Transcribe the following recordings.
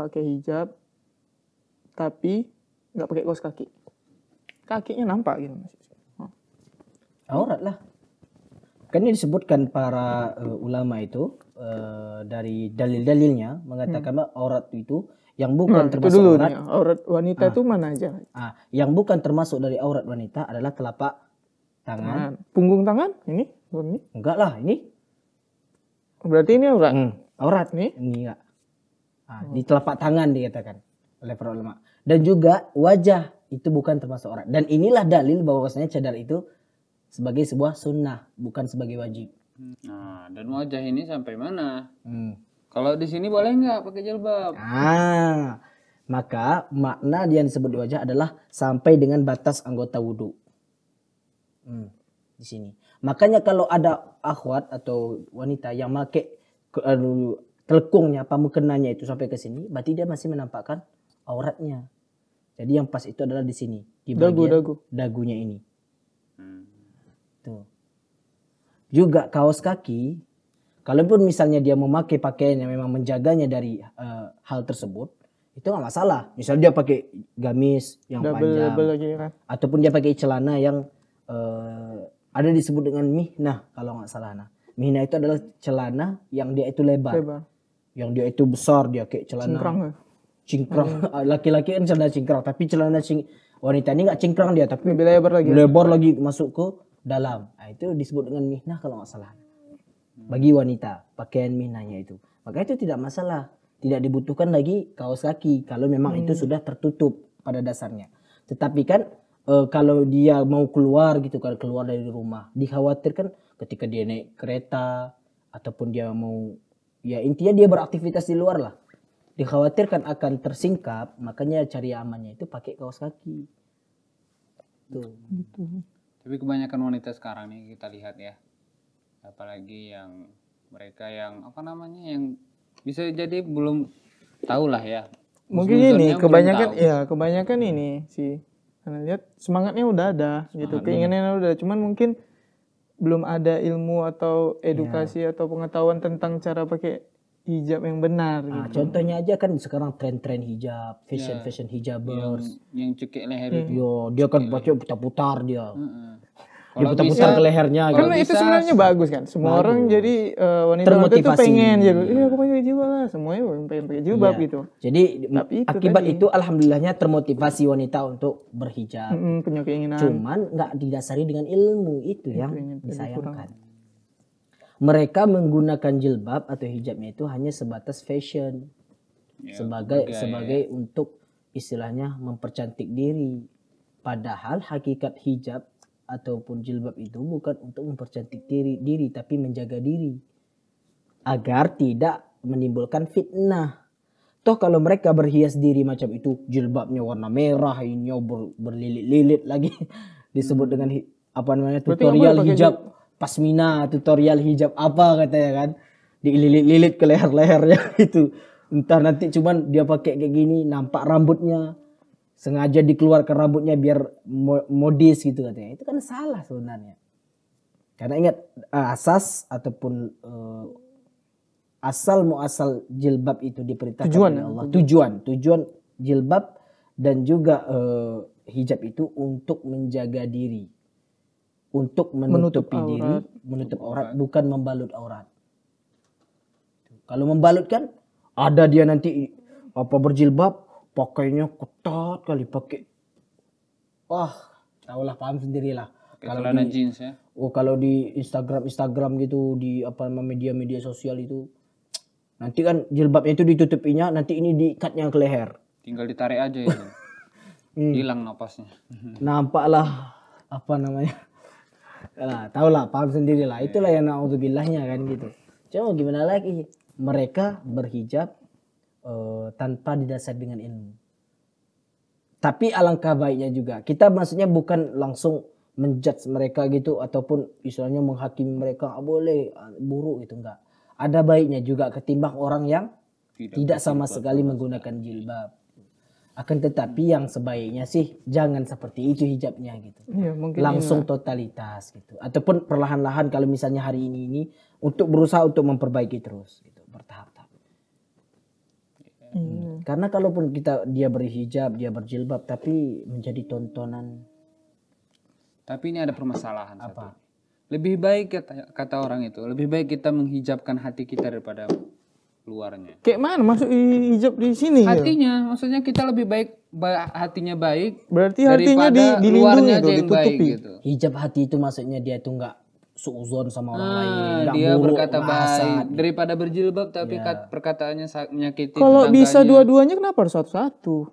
pakai hijab tapi nggak pakai kaos kaki kakinya nampak gitu mas huh. Hmm. aurat lah kan ini disebutkan para uh, ulama itu uh, dari dalil-dalilnya mengatakan hmm. aurat itu yang bukan nah, termasuk dulu aurat nih, aurat wanita ah, itu mana aja ah yang bukan termasuk dari aurat wanita adalah telapak tangan, nah, punggung tangan ini ini enggak lah ini berarti ini aurat hmm. aurat nih ini enggak Ah, hmm. di telapak tangan dikatakan oleh para ulama. Dan juga wajah itu bukan termasuk orang. Dan inilah dalil bahwa bahwasanya cadar itu sebagai sebuah sunnah, bukan sebagai wajib. Nah, dan wajah ini sampai mana? Hmm. Kalau di sini boleh nggak pakai jilbab? Ah, maka makna yang disebut wajah adalah sampai dengan batas anggota wudhu. Hmm, di sini. Makanya kalau ada akhwat atau wanita yang pakai telekungnya, mukenanya itu sampai ke sini, berarti dia masih menampakkan auratnya. Jadi yang pas itu adalah di sini, di bagian dagu, dagu. dagunya ini. Hmm. Tuh. Juga kaos kaki, kalaupun misalnya dia memakai pakaian yang memang menjaganya dari uh, hal tersebut, itu nggak masalah. Misalnya dia pakai gamis yang double, panjang, double lagi, kan? ataupun dia pakai celana yang uh, ada disebut dengan mihnah kalau nggak salah. Nah, mihnah itu adalah celana yang dia itu lebar. lebar yang dia itu besar dia kayak celana cingkrang eh? cingkrang iya. laki-laki kan celana cingkrang tapi celana cing wanita ini nggak cingkrang dia tapi lebih lebar lagi lebar lagi masuk ke dalam nah, itu disebut dengan mihnah kalau nggak salah bagi wanita pakaian mihnahnya itu maka itu tidak masalah tidak dibutuhkan lagi kaos kaki kalau memang hmm. itu sudah tertutup pada dasarnya tetapi kan e, kalau dia mau keluar gitu kalau keluar dari rumah dikhawatirkan ketika dia naik kereta ataupun dia mau ya intinya dia beraktivitas di luar lah dikhawatirkan akan tersingkap makanya cari amannya itu pakai kaos kaki tuh tapi kebanyakan wanita sekarang nih kita lihat ya apalagi yang mereka yang apa namanya yang bisa jadi belum tahu lah ya mungkin ini kebanyakan ya kebanyakan ini sih karena lihat semangatnya udah ada gitu, Semangat gitu keinginannya udah cuman mungkin belum ada ilmu atau edukasi ya. atau pengetahuan tentang cara pakai hijab yang benar nah, gitu. Contohnya aja kan sekarang tren-tren hijab, fashion-fashion iya. hijabers. Yang, yang cekik leher iya. itu. Yo, dia kan baca putar-putar dia. Uh -uh diputar-putar ke lehernya gitu. Karena itu sebenarnya bagus kan. Semua bagus. orang jadi uh, wanita itu pengen jadi, gitu. iya aku pakai juga lah. Semuanya pengen pakai jilbab iya. gitu. Jadi Tapi itu akibat tadi. itu alhamdulillahnya termotivasi wanita untuk berhijab. Mm-hmm, punya keinginan. Cuman nggak didasari dengan ilmu itu, itu yang disayangkan. Mereka menggunakan jilbab atau hijabnya itu hanya sebatas fashion. Ya, sebagai okay. sebagai untuk istilahnya mempercantik diri. Padahal hakikat hijab ataupun jilbab itu bukan untuk mempercantik diri, diri tapi menjaga diri agar tidak menimbulkan fitnah. Toh kalau mereka berhias diri macam itu, jilbabnya warna merah, ini ber, berlilit-lilit lagi disebut dengan apa namanya tutorial hijab pasmina, tutorial hijab apa katanya kan. Dililit-lilit ke leher-lehernya itu. Entar nanti cuman dia pakai kayak gini, nampak rambutnya, sengaja dikeluarkan rambutnya biar modis gitu katanya. Itu kan salah sebenarnya. Karena ingat eh, asas ataupun uh, asal muasal jilbab itu diperintahkan tujuan, oleh Allah. Ya? Tujuan, tujuan jilbab dan juga uh, hijab itu untuk menjaga diri. Untuk menutupi menutup aurat. diri, menutup aurat bukan membalut aurat. Kalau membalut kan ada dia nanti apa berjilbab pakainya ketat kali pakai wah lah paham sendirilah kalau celana di, jeans ya oh kalau di Instagram Instagram gitu di apa media-media sosial itu nanti kan jilbabnya itu ditutupinya nanti ini diikatnya ke leher tinggal ditarik aja ya hilang nafasnya. nampaklah apa namanya lah tahulah paham sendirilah itulah yang naudzubilahnya kan gitu cuma gimana lagi mereka berhijab uh, tanpa didasari dengan ilmu. Tapi alangkah baiknya juga kita maksudnya bukan langsung menjudge mereka gitu ataupun istilahnya menghakimi mereka ah, boleh ah, buruk gitu enggak. Ada baiknya juga ketimbang orang yang tidak, tidak sama sekali menggunakan jilbab. Akan tetapi yang sebaiknya sih jangan seperti itu hijabnya gitu. Ya, Langsung enggak. Iya. totalitas gitu. Ataupun perlahan-lahan kalau misalnya hari ini ini untuk berusaha untuk memperbaiki terus gitu. Hmm. Hmm. Karena kalaupun kita dia berhijab, dia berjilbab, tapi menjadi tontonan. Tapi ini ada permasalahan. Apa? Satu. Lebih baik kata, kata orang itu, lebih baik kita menghijabkan hati kita daripada luarnya. Kayak mana masuk hijab di sini? Ya? Hatinya, ya? maksudnya kita lebih baik hatinya baik. Berarti hatinya di, dilindungi, luarnya aja ditutupi. gitu. Hijab hati itu maksudnya dia itu enggak seuzon sama orang ah, lain. Dia buruk, berkata baik daripada berjilbab tapi yeah. perkataannya menyakiti. Kalau bisa dua-duanya kenapa harus satu-satu?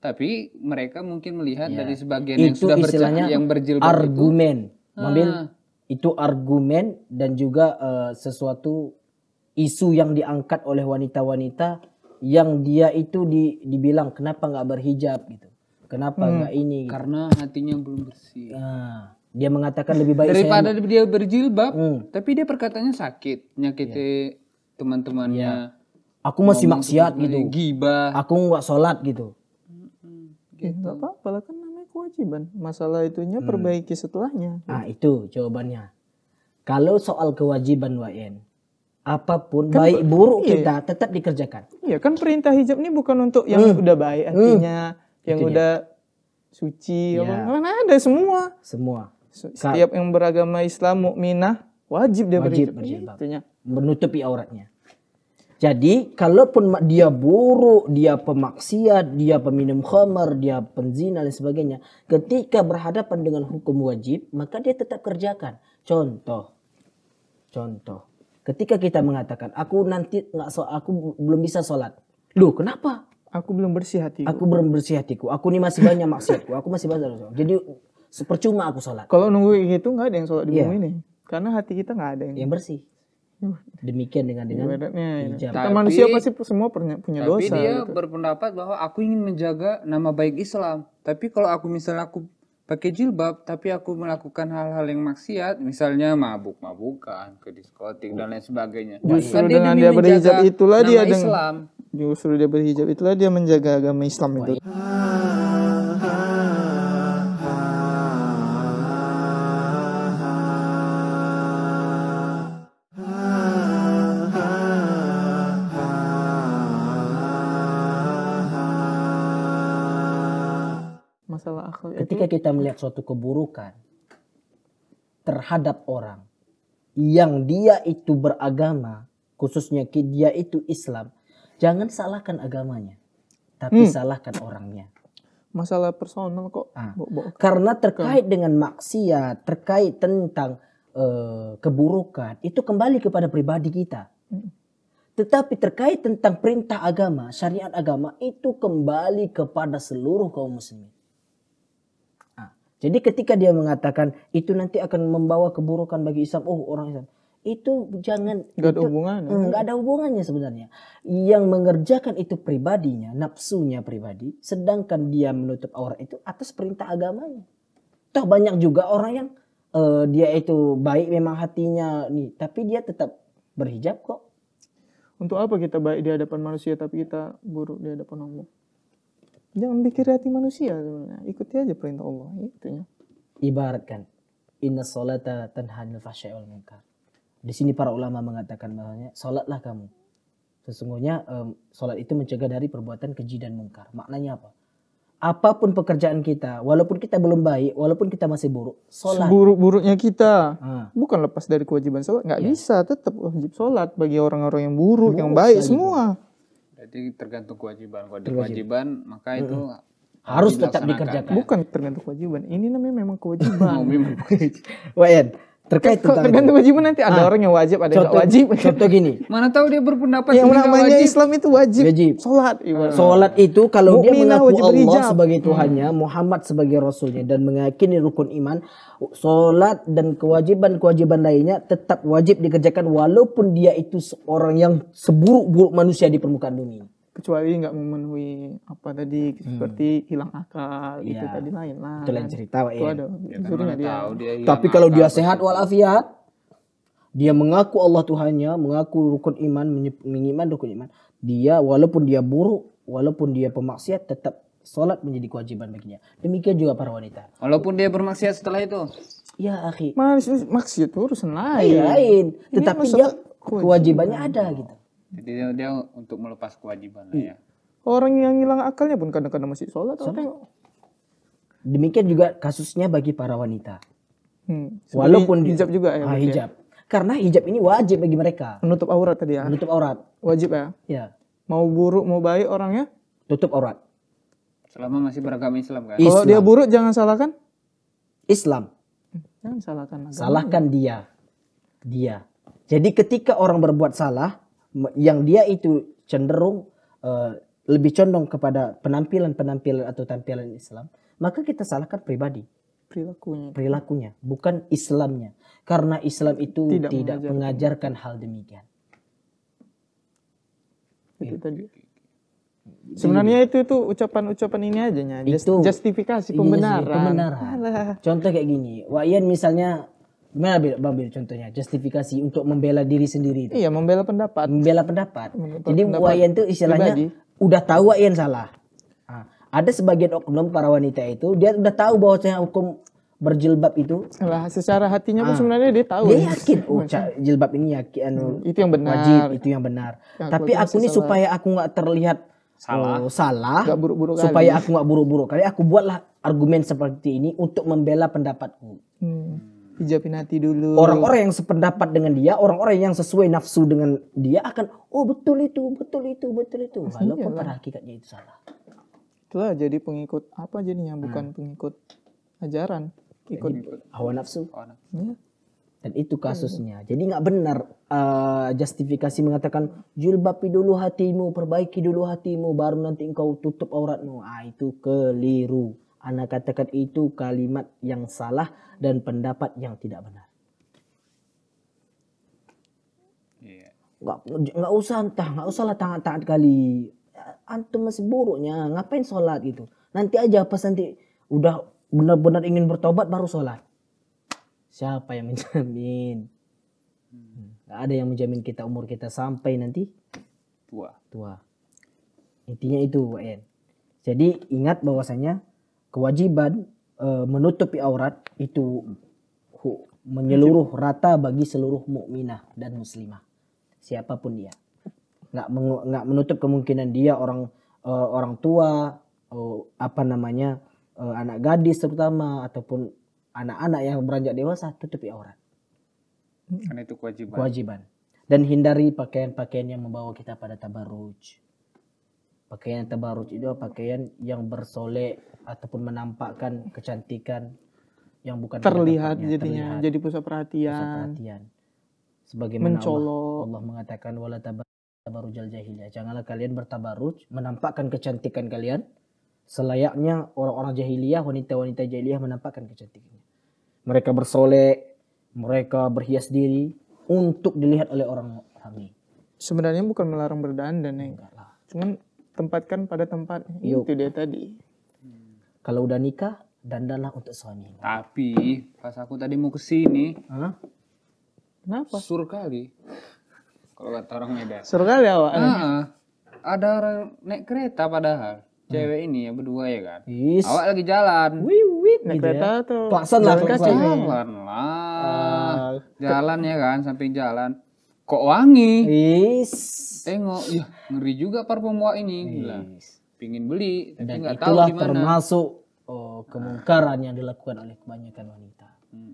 Tapi mereka mungkin melihat yeah. dari sebagian itu yang sudah istilahnya yang berjilbab argumen. Itu. Mambil ah. itu argumen dan juga uh, sesuatu isu yang diangkat oleh wanita-wanita yang dia itu di, dibilang kenapa nggak berhijab gitu. Kenapa hmm, nggak hmm. ini? Gitu. Karena hatinya belum bersih. Nah dia mengatakan lebih baik daripada saya... dia berjilbab, hmm. tapi dia perkataannya sakit, nyakiti yeah. teman-temannya. Yeah. Aku masih maksiat gitu. Gibah. Aku nggak sholat gitu. Gitu. apa-apa kan namanya kewajiban. Masalah itunya hmm. perbaiki setelahnya. Nah itu jawabannya. Kalau soal kewajiban wn apapun kan, baik buruk iya. kita tetap dikerjakan. Iya kan perintah hijab ini bukan untuk yang hmm. udah baik artinya, hmm. yang Itunya. udah suci, ya. apa, iya. kan ada semua. Semua. Setiap yang beragama Islam mukminah wajib dia wajib berjilbab. Menutupi auratnya. Jadi kalaupun dia buruk, dia pemaksiat, dia peminum khamar, dia penzina dan sebagainya, ketika berhadapan dengan hukum wajib, maka dia tetap kerjakan. Contoh, contoh, ketika kita mengatakan aku nanti nggak so, aku belum bisa sholat, Loh kenapa? Aku belum bersih hatiku. Aku belum bersih hatiku. Aku ini masih banyak maksiatku. Aku masih banyak. Jadi Sepercuma aku sholat. Kalau nunggu itu nggak ada yang sholat di yeah. bumi ini. Karena hati kita nggak ada yang, yang bersih. Demikian dengan dengan Ibaratnya, ya. hijab. Tapi, manusia pasti semua punya, tapi dosa. Tapi dia gitu. berpendapat bahwa aku ingin menjaga nama baik Islam. Tapi kalau aku misalnya aku pakai jilbab tapi aku melakukan hal-hal yang maksiat misalnya mabuk-mabukan ke diskotik dan lain sebagainya justru kan dengan dia, dia berhijab itulah dia dengan Islam. justru dia berhijab itulah dia menjaga agama Islam itu ketika kita melihat suatu keburukan terhadap orang yang dia itu beragama khususnya dia itu Islam jangan salahkan agamanya tapi hmm. salahkan orangnya masalah personal kok ah. Bo -bo. karena terkait dengan maksiat terkait tentang uh, keburukan itu kembali kepada pribadi kita hmm. Tetapi terkait tentang perintah agama, syariat agama itu kembali kepada seluruh kaum muslimin. Jadi ketika dia mengatakan itu nanti akan membawa keburukan bagi Islam, oh orang Islam itu jangan enggak ada hubungannya hmm, ada hubungannya sebenarnya yang mengerjakan itu pribadinya nafsunya pribadi sedangkan dia menutup aurat itu atas perintah agamanya toh banyak juga orang yang uh, dia itu baik memang hatinya nih tapi dia tetap berhijab kok untuk apa kita baik di hadapan manusia tapi kita buruk di hadapan Allah Jangan pikir hati manusia sebenarnya. Ikuti aja perintah Allah. itu ya. Ibaratkan. Inna solata tanhanil fahsya wal munkar. Di sini para ulama mengatakan bahwanya solatlah kamu. Sesungguhnya um, solat itu mencegah dari perbuatan keji dan mungkar. Maknanya apa? apapun pekerjaan kita, walaupun kita belum baik, walaupun kita masih buruk, solat. Seburuk-buruknya kita, hmm. bukan lepas dari kewajiban solat. nggak ya. bisa, tetap wajib salat bagi orang-orang yang buruk, buruk yang baik semua. Jadi tergantung kewajiban. Kalau ada kewajiban, maka itu uh, harus tetap dikerjakan. Bukan tergantung kewajiban. Ini namanya memang kewajiban. Wayan, terkait eh, tentang tergantung wajibnya nanti ada ah. orang yang wajib ada contoh, yang wajib contoh gini mana tahu dia berpendapat yang namanya wajib. Islam itu wajib, wajib. sholat ah. ibarat. sholat itu kalau Mu'mina, dia mengaku Allah berhijab. sebagai hmm. Tuhannya hmm. Muhammad sebagai Rasulnya dan meyakini rukun iman sholat dan kewajiban-kewajiban lainnya tetap wajib dikerjakan walaupun dia itu seorang yang seburuk-buruk manusia di permukaan dunia kecuali nggak memenuhi apa tadi hmm. seperti hilang akal ya. itu iya. tadi lain lah itu lain cerita pak ya, ya dia. tapi kalau dia sehat walafiat dia mengaku Allah Tuhannya mengaku rukun iman menyimpan rukun iman dia walaupun dia buruk walaupun dia pemaksiat tetap sholat menjadi kewajiban baginya demikian juga para wanita walaupun dia bermaksiat setelah itu ya akhi maksiat urusan lain iya, lain tetapi dia kewajibannya ada gitu jadi dia, dia untuk melepas kewajiban iya. ya. Orang yang hilang akalnya pun kadang-kadang masih sholat. Tengok. Demikian juga kasusnya bagi para wanita. Hmm. Walaupun hijab juga ya. Ah, ya? hijab. Ya. Karena hijab ini wajib bagi mereka. Menutup aurat tadi ya. Menutup aurat. Wajib ya. Ya. Mau buruk mau baik orangnya tutup aurat. Selama masih beragama Islam kan. Islam. Kalau dia buruk jangan salahkan Islam. Hmm, jangan salahkan agama. Salahkan dia. Dia. Jadi ketika orang berbuat salah, yang dia itu cenderung uh, lebih condong kepada penampilan-penampilan atau tampilan Islam, maka kita salahkan pribadi perilakunya. Perilakunya, bukan Islamnya. Karena Islam itu tidak, tidak mengajarkan. hal demikian. Itu iya. tadi. Sebenarnya itu itu ucapan-ucapan ini aja nya, justifikasi pembenaran. Iya, pembenaran. Contoh kayak gini, Wayan misalnya Gimana ambil contohnya? Justifikasi untuk membela diri sendiri itu. Iya, membela pendapat. Membela pendapat. Membela Jadi pendapat Wayan itu istilahnya pribadi. udah tahu Wayan salah. Nah, ada sebagian oknum para wanita itu dia udah tahu bahwa saya hukum berjilbab itu lah secara hatinya pun ah. sebenarnya dia tahu dia ya. yakin oh jilbab ini yakin anu, hmm, itu yang benar wajib itu yang benar ya, tapi aku ini supaya aku nggak terlihat salah oh, salah gak buruk -buruk supaya kali. aku nggak buru-buru kali aku buatlah argumen seperti ini untuk membela pendapatku hmm hijabin hati dulu. Orang-orang yang sependapat dengan dia, orang-orang yang sesuai nafsu dengan dia akan, oh betul itu, betul itu, betul itu. Iya, Walaupun kan? pada hakikatnya itu salah. Itulah jadi pengikut apa jadinya, hmm. bukan hmm. pengikut ajaran. Ikut hawa nafsu. Hawa nafsu. Ya. Dan itu iya, kasusnya. Hmm. Jadi nggak benar uh, justifikasi mengatakan julbapi dulu hatimu, perbaiki dulu hatimu, baru nanti engkau tutup auratmu. Ah itu keliru anda katakan itu kalimat yang salah dan pendapat yang tidak benar. Yeah. usah entah, enggak usah lah taat-taat kali. Antum masih buruknya, ngapain sholat gitu. Nanti aja pas nanti udah benar-benar ingin bertobat baru sholat. Siapa yang menjamin? Hmm. Gak ada yang menjamin kita umur kita sampai nanti tua. Tua. Intinya itu, Wen. Jadi ingat bahwasanya kewajiban e, menutupi aurat itu hu, menyeluruh rata bagi seluruh mukminah dan muslimah siapapun dia nggak nggak menutup kemungkinan dia orang e, orang tua e, apa namanya e, anak gadis terutama ataupun anak-anak yang beranjak dewasa tutupi aurat karena itu kewajiban kewajiban dan hindari pakaian-pakaian yang membawa kita pada tabarruj pakaian tabarut itu pakaian yang bersolek ataupun menampakkan kecantikan yang bukan terlihat jadinya terlihat, jadi pusat perhatian. Pusat perhatian. Sebagaimana Mencolok. Allah, Allah mengatakan wala tabarujal jahiliyah. Janganlah kalian bertabaruj menampakkan kecantikan kalian selayaknya orang-orang jahiliyah, wanita-wanita jahiliyah menampakkan kecantikannya. Mereka bersolek, mereka berhias diri untuk dilihat oleh orang ramai. Sebenarnya bukan melarang berdandan ya. Cuman tempatkan pada tempat Yuk. itu dia tadi. Kalau udah nikah, dandalah untuk suami. Tapi pas aku tadi mau kesini, Hah? kenapa? Sur kali. Kalau kata orang Medan. Sur kali awak. Nah, ada orang naik kereta padahal. Cewek hmm. ini ya berdua ya kan. Yes. Awak lagi jalan. Wih, wih, naik gitu ya. kereta tuh. atau? lah, Jalan lah. Ah. jalan ya kan, samping jalan. Kok wangi? Yes tengok ya ngeri juga parfum wak ini gila pingin beli tapi nggak tahu termasuk oh, kemungkaran yang dilakukan oleh kebanyakan wanita hmm.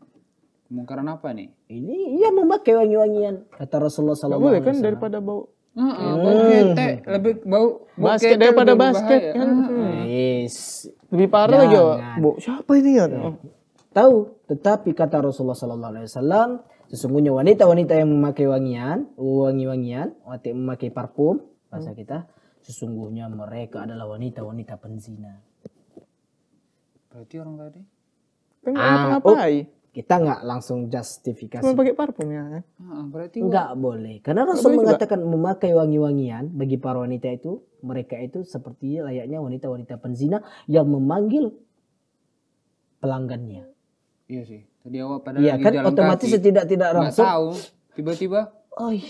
kemungkaran apa nih ini ia memakai wangi-wangian kata Rasulullah SAW boleh kan daripada bau Uh, uh, bau lebih bau, basket daripada basket kan. Uh, yes. Lebih parah lagi, Bu. Siapa ini ya? Tahu, tetapi kata Rasulullah sallallahu alaihi wasallam, Sesungguhnya wanita-wanita yang memakai wangian, uh, wangi-wangian, memakai parfum, bahasa hmm. kita, sesungguhnya mereka adalah wanita-wanita penzina. Berarti orang tadi? ah, apa oh, kita nggak langsung justifikasi. Cuma pakai parfum ya? Ah, berarti nggak boleh. Karena Rasul mengatakan juga. memakai wangi-wangian bagi para wanita itu, mereka itu seperti layaknya wanita-wanita penzina yang memanggil pelanggannya. Iya sih. Tadi awak pada Iya kan otomatis kaki. tidak tidak langsung. tahu tiba-tiba wangi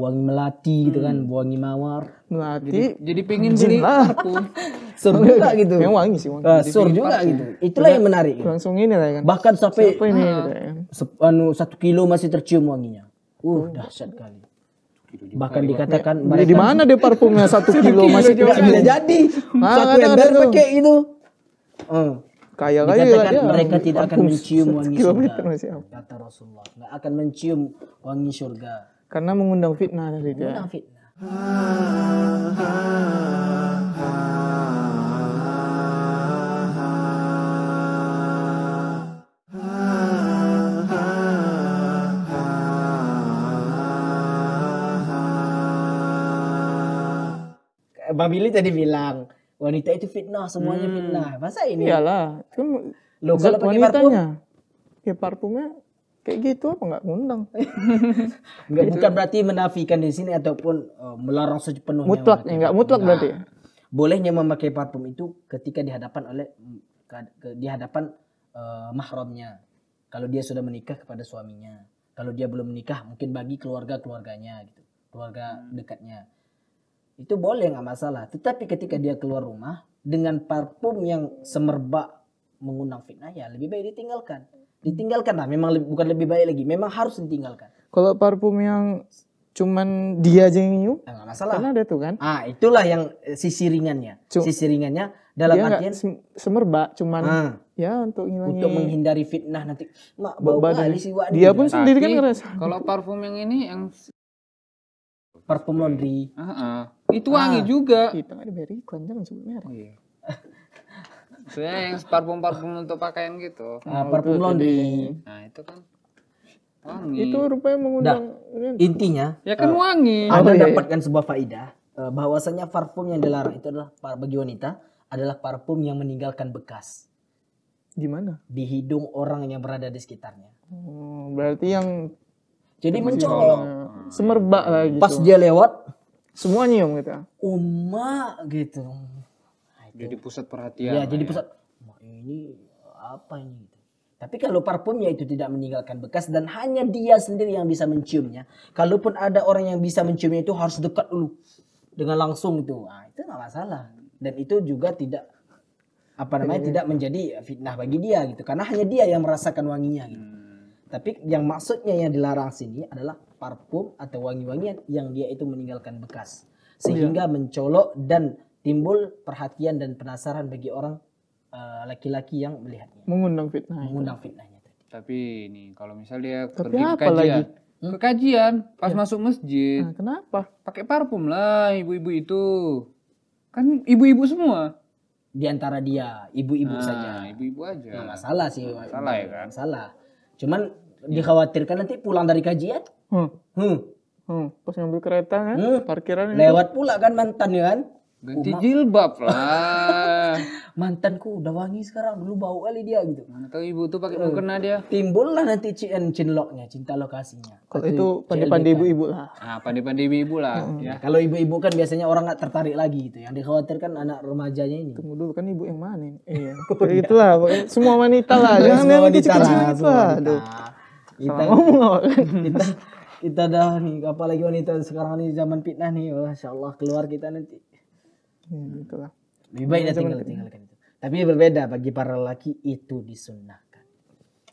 melati hmm. gitu kan hmm. wangi mawar melati jadi, jadi pengen beli aku sur juga gitu? gitu yang wangi sih wangi uh, ah, sur juga gitu itulah yang menarik langsung ini lah kan bahkan sampai Siapa ini, uh, gitu ya. anu satu kilo masih tercium wanginya uh dahsyat kali bahkan ya. dikatakan ya, dimana di mana deh parfumnya satu kilo masih tidak jadi ah, satu ember pakai itu kaya kaya dikatakan kaya, mereka ya, tidak akan mencium wangi surga kata Rasulullah nggak akan mencium wangi surga karena mengundang fitnah tadi dia mengundang fitnah Mbak Billy tadi bilang wanita itu fitnah, semuanya hmm. fitnah. Masa ini? Iyalah. Kan Loh, kalau pakai parfum? Ya parfumnya kayak gitu apa nggak ngundang? nggak gitu. bukan berarti menafikan di sini ataupun uh, melarang sepenuhnya. Mutlak, nggak mutlak nah, berarti. Bolehnya memakai parfum itu ketika dihadapan oleh dihadapan uh, mahramnya. Kalau dia sudah menikah kepada suaminya. Kalau dia belum menikah mungkin bagi keluarga-keluarganya gitu. Keluarga hmm. dekatnya itu boleh nggak masalah. Tetapi ketika dia keluar rumah dengan parfum yang semerbak mengundang fitnah ya lebih baik ditinggalkan. Ditinggalkan lah, memang lebih, bukan lebih baik lagi, memang harus ditinggalkan. Kalau parfum yang cuman dia aja yang nyium, nggak masalah. Karena ada tuh kan. Ah itulah yang eh, sisi ringannya. sisi ringannya dalam dia artian semerbak, cuman ah, ya untuk Untuk menghindari fitnah nanti. Mak bau badan. Dia pun sendiri kan ngerasa. Kalau parfum yang ini yang parfum laundry. Uh -uh. Itu wangi ah, juga. Itu ada diberi iklan jangan sebut merek. Oh, iya. Soalnya yang parfum parfum untuk pakaian gitu. Nah, parfum laundry. Nah itu kan wangi. Itu rupanya mengundang. Nah, intinya. Ya kan uh, wangi. Anda oh, dapatkan sebuah faidah uh, bahwasanya parfum yang dilarang itu adalah bagi wanita adalah parfum yang meninggalkan bekas. gimana Di hidung orang yang berada di sekitarnya. Oh, berarti yang jadi mencolok. Semerbak lah hmm. gitu. Pas dia lewat, semua nyium gitu Uma gitu jadi pusat perhatian ya jadi ya. pusat ini apa ini gitu. tapi kalau parfumnya itu tidak meninggalkan bekas dan hanya dia sendiri yang bisa menciumnya. Kalaupun ada orang yang bisa menciumnya itu harus dekat dulu dengan langsung itu. Nah, itu nggak masalah. Dan itu juga tidak apa namanya tidak menjadi fitnah bagi dia gitu karena hanya dia yang merasakan wanginya gitu. Hmm. Tapi yang maksudnya yang dilarang sini adalah parfum atau wangi-wangian yang dia itu meninggalkan bekas oh, iya. sehingga iya. mencolok dan timbul perhatian dan penasaran bagi orang eh, laki-laki uh, yang melihatnya mengundang fitnah mengundang fitnahnya tapi ini kalau misal dia tapi pergi apa kajian lagi? Hmm? ke pas ya. masuk masjid nah, kenapa pakai parfum lah ibu-ibu itu kan ibu-ibu semua di antara dia ibu-ibu nah, saja ibu-ibu aja nggak masalah sih masalah ya kan masalah cuman Iya. dikhawatirkan nanti pulang dari kajian. Hmm. Hmm. hmm. Pas ngambil kereta kan, hmm. parkiran lewat pula kan mantan ya kan. Ganti Uma. jilbab lah. Mantanku udah wangi sekarang, dulu bau kali dia gitu. Mana tahu ibu tuh pakai eh, mukena dia. Timbullah nanti cien cinloknya, cinta lokasinya. Kalau itu pandai-pandai ibu-ibu lah. Ah, pandai-pandai ibu-ibu lah. Hmm. Ya. Nah, kalau ibu-ibu kan biasanya orang nggak tertarik lagi gitu. Yang dikhawatirkan anak remajanya ini. Tunggu dulu kan ibu yang mana? Iya. Itulah, semua wanita lah. Jangan yang kecil-kecil gitu kita kita kita dah nih apalagi wanita sekarang ini zaman fitnah nih masya Allah keluar kita nanti gitu lebih baik ya, tinggal tinggalkan itu tapi berbeda bagi para laki itu disunnahkan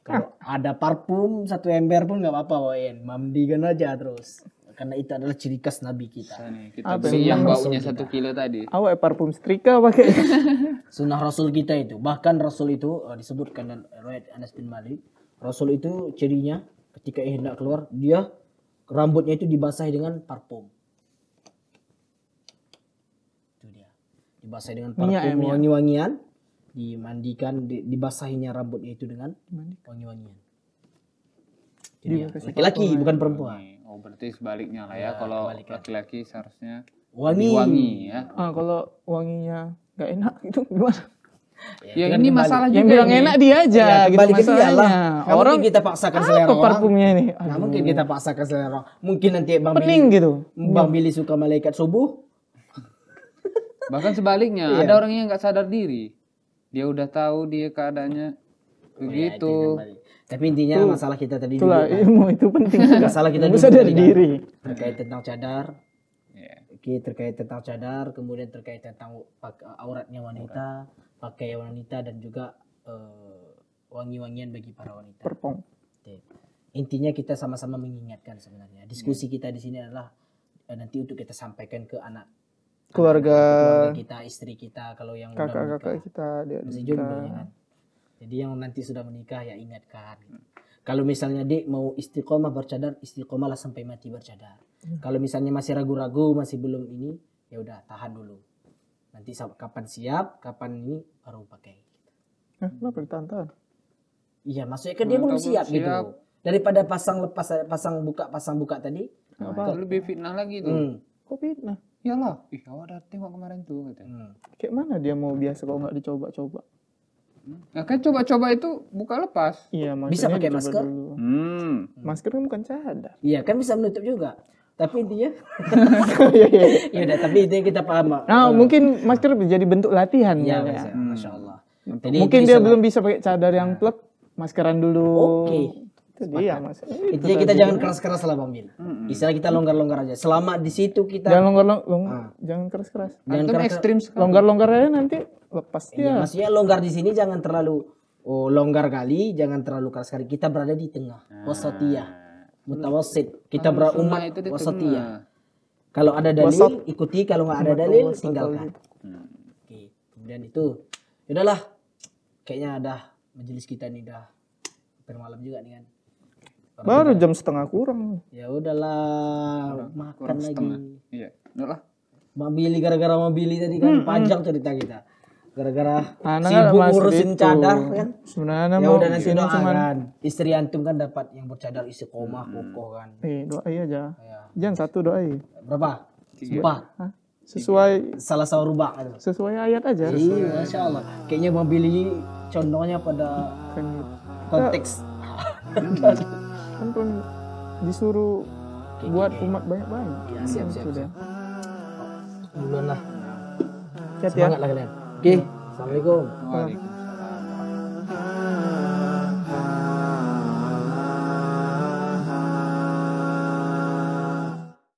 kalau ah. ada parfum satu ember pun nggak apa-apa wain kan aja terus karena itu adalah ciri khas Nabi kita. kita apa yang baunya satu kilo tadi. Awak parfum strika pakai. Sunnah Rasul kita itu. Bahkan Rasul itu eh, disebutkan dalam Anas bin Malik Rasul itu cirinya ketika ingin hendak keluar dia rambutnya itu dibasahi dengan parfum. Itu dia. Dibasahi dengan ya, parfum wangi-wangian, dimandikan, dibasahinya rambutnya itu dengan wangi-wangian. Iya, laki-laki bukan perempuan. Oh berarti sebaliknya lah ya, ya kalau laki-laki seharusnya wangi. wangi ya. Ah kalau wanginya nggak enak itu gimana? Ya, ya ini masalah juga. Yang bilang enak dia aja ya, gitu masalahnya. Dia lah. orang mungkin kita paksakan selera orang. parfumnya ini? Aduh. mungkin kita paksakan selera orang. Mungkin nanti Bang Pening Billy, gitu. Bang Billy suka malaikat subuh. Bahkan sebaliknya, iya. ada orang yang nggak sadar diri. Dia udah tahu dia keadaannya oh, iya, begitu. Ya, Tapi intinya tuh, masalah kita tadi itulah, dulu. ilmu itu penting. masalah kita dulu. Sadar diri. Terkait tentang cadar. Yeah. Iya. Terkait tentang cadar, kemudian terkait tentang auratnya wanita. Okay pakai wanita dan juga uh, wangi-wangian bagi para wanita. Perpong. Intinya kita sama-sama mengingatkan sebenarnya. Diskusi iya. kita di sini adalah uh, nanti untuk kita sampaikan ke anak keluarga, keluarga kita, istri kita kalau yang kakak-kakak kita dia masih jomblo ya kan. Jadi yang nanti sudah menikah ya ingatkan. Gitu. Kalau misalnya dek mau istiqomah bercadar, istiqomahlah sampai mati bercadar. Hmm. Kalau misalnya masih ragu-ragu, masih belum ini, ya udah tahan dulu nanti kapan siap kapan ini baru pakai eh, kenapa ditahan iya maksudnya kan dia belum siap, gitu. siap gitu daripada pasang lepas pasang buka pasang buka tadi apa nah, Itu. lebih fitnah lagi tuh hmm. kok fitnah iyalah ih awak udah tengok kemarin tuh gitu hmm. kayak mana dia mau biasa kalau nggak dicoba-coba hmm. Nah, kan coba-coba itu buka lepas. Iya, bisa pakai masker. Dulu. Hmm. Masker kan bukan ada. Iya, kan bisa menutup juga tapi intinya ya, ya, ya. udah tapi intinya kita paham nah, nah mungkin masker jadi bentuk latihan iya, ya, ya. Hmm. masya Allah jadi, mungkin dia belum bisa pakai cadar yang nah. plek maskeran dulu oke okay. Itu dia mas. Intinya kita jangan keras-keras lah Bang Bin. Hmm. Istilah kita longgar-longgar aja. Selama di situ kita jangan longgar longgar ah. jangan keras-keras. Jangan keras ekstrim sekali. Longgar-longgar aja nanti lepas iya, dia. Iya, maksudnya longgar di sini jangan terlalu oh, longgar kali, jangan terlalu keras kali. Kita berada di tengah, ah. wasatiyah mutawasid kita berumat wasatiyah kalau ada dalil Wasat. ikuti kalau nggak ada dalil tinggalkan oke kemudian itu udahlah kayaknya ada majelis kita nih dah hampir malam juga nih kan Baru, Baru jam setengah kurang. Ya udahlah, makan lagi. Iya, udahlah. Mabili gara-gara beli tadi kan hmm, panjang cerita kita gara-gara anak sibuk ngurusin cadar kan sebenarnya ya udah nanti doa cuman... kan istri antum kan dapat yang bercadar isi koma hmm. kokoh kan eh doai iya, aja ya. jangan satu doai iya. berapa Tiga. empat sesuai salah satu rubah kan? sesuai ayat aja iya masya Allah kayaknya membeli condongnya pada kan- konteks hmm. kan pun disuruh kayak buat umat banyak-banyak ya, siap, hmm, siap, siap. duluan lah ya. Semangat ya. lah kalian Oke. Okay. Assalamualaikum. Waalaikumsalam.